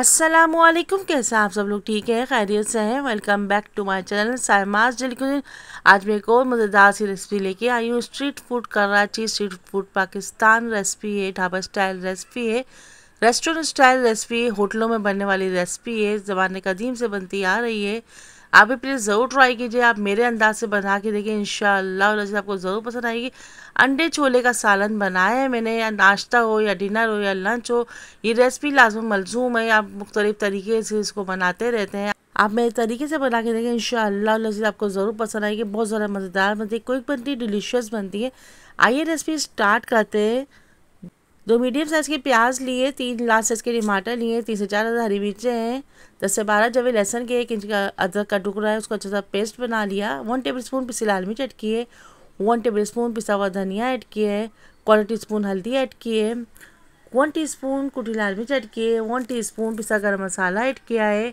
अस्सलाम वालेकुम कैसे आप सब लोग ठीक है खैरियत से हैं welcome back to my channel Saima's daily cuisine आज मैं एक और मज़ेदार सी रेसिपी लेके आई हूँ street food Karachi street food Pakistan recipe है ढाबा स्टाइल रेसिपी है रेस्टोरेंट स्टाइल रेसिपी होटलों में बनने वाली रेसिपी है ज़माने कदीम से बनती आ रही है आप भी प्लीज़ ज़रूर ट्राई कीजिए आप मेरे अंदाज से बना के देखिए इन आपको ज़रूर पसंद आएगी अंडे छोले का सालन बनाया है मैंने या नाश्ता हो या डिनर हो या लंच हो ये रेसिपी लाजम मलजूम है आप मुख्तलिफ़ तरीके से इसको बनाते रहते हैं आप मेरे तरीके से बना के देखें इन लजीज आपको ज़रूर पसंद आएगी बहुत ज़्यादा मज़ेदार बनती है क्विक बनती है डिलीशियस बनती है आइए रेसिपी स्टार्ट करते हैं दो मीडियम साइज़ के प्याज लिए तीन लार्ज साइज़ के टमाटर लिए तीन से चार हज़ार हरी मिर्चें हैं दस से बारह जब लहसन के एक इंच का अदरक का टुकड़ा है उसको अच्छा सा पेस्ट बना लिया वन टेबल स्पून पिसी लाल मिर्च ऐड किए वन टेबल स्पून पिसा हुआ धनिया ऐड किए क्वार टी स्पून हल्दी ऐड किए वन टी स्पून कुटी लाल मिर्च ऐड किए वन टी स्पून पिसा गर्म मसाला ऐड किया है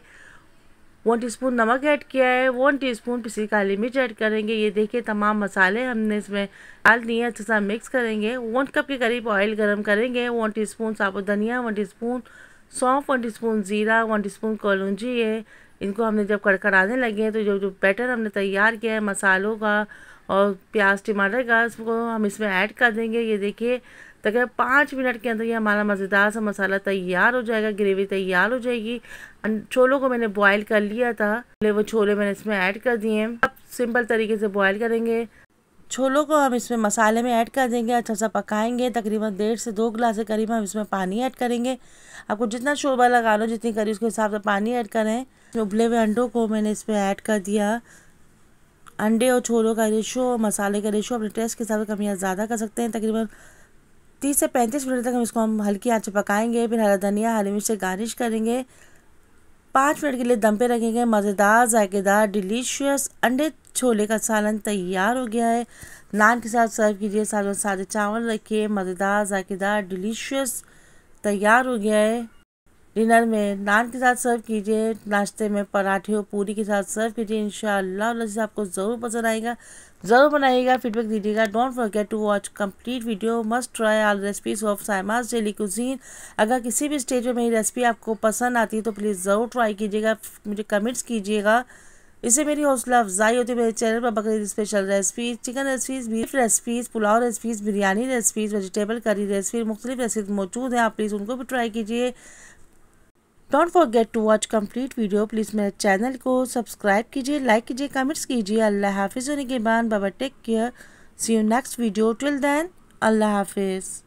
वन टीस्पून नमक ऐड किया है वन टीस्पून पिसी काली मिर्च ऐड करेंगे ये देखिए तमाम मसाले हमने इसमें डाल दिए अच्छे से मिक्स करेंगे वन कप के करीब ऑयल गर्म करेंगे वन टीस्पून साबुत धनिया वन टीस्पून सौंफ वन टीस्पून ज़ीरा वन टीस्पून कलूंजी है इनको हमने जब कड़कड़ाने लगे हैं तो जो जो बैटर हमने तैयार किया है मसालों का और प्याज टमाटर का उसको हम इसमें ऐड कर देंगे ये देखिए तक पाँच मिनट के अंदर ये हमारा मज़ेदार सा मसाला तैयार हो जाएगा ग्रेवी तैयार हो जाएगी छोलों को मैंने बॉयल कर लिया था पहले वो छोले मैंने इसमें ऐड कर दिए अब सिंपल तरीके से बॉयल करेंगे छोलों को हम इसमें मसाले में ऐड कर देंगे अच्छा सा पकाएंगे तकरीबन डेढ़ से दो गिलास के करीब हम इसमें पानी ऐड करेंगे आपको जितना शोरबा लगा लो जितनी करी उसके हिसाब से पानी ऐड करें उबले हुए अंडों को मैंने इसमें ऐड कर दिया अंडे और छोलों का रेशो मसाले का रेशो अपने टेस्ट के हिसाब से कम ज़्यादा कर सकते हैं तकरीबन तीस से पैंतीस मिनट तक हम इसको हम हल्की आँच पकाएंगे फिर हरा धनिया हरी मिर्च से गार्निश करेंगे पाँच मिनट के लिए दम पे रखेंगे मज़ेदार जायकेदार डिलीशियस अंडे छोले का सालन तैयार हो गया है नान के साथ सर्व कीजिए साथ सादे चावल रखिए मज़ेदार जायकेदार डिलीशियस तैयार हो गया है डिनर में नान के साथ सर्व कीजिए नाश्ते में पराठे और पूरी के साथ सर्व कीजिए इन लजीज आपको ज़रूर पसंद आएगा ज़रूर बनाइएगा फीडबैक दीजिएगा don't forget to watch complete video must try all recipes of Saima's daily cuisine अगर किसी भी स्टेज पर मेरी रेसिपी आपको पसंद आती है तो प्लीज़ ज़रूर ट्राई कीजिएगा मुझे कमेंट्स कीजिएगा इससे मेरी हौसला अफजाई होती है मेरे चैनल पर Bakrid special recipes chicken recipes beef recipes pulao recipes biryani recipes vegetable curry recipe मुख्तलिफ रेसिपीज मौजूद हैं आप प्लीज़ उनको भी ट्राई कीजिए don't forget to watch complete video please मेरे चैनल को सब्सक्राइब कीजिए लाइक कीजिए कमेंट्स कीजिए अल्लाह हाफिज़ होने के बाद बाबा take care see you next video till then अल्लाह हाफिज़